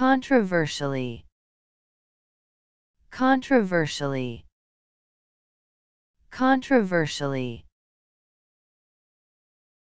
Controversially. Controversially. Controversially.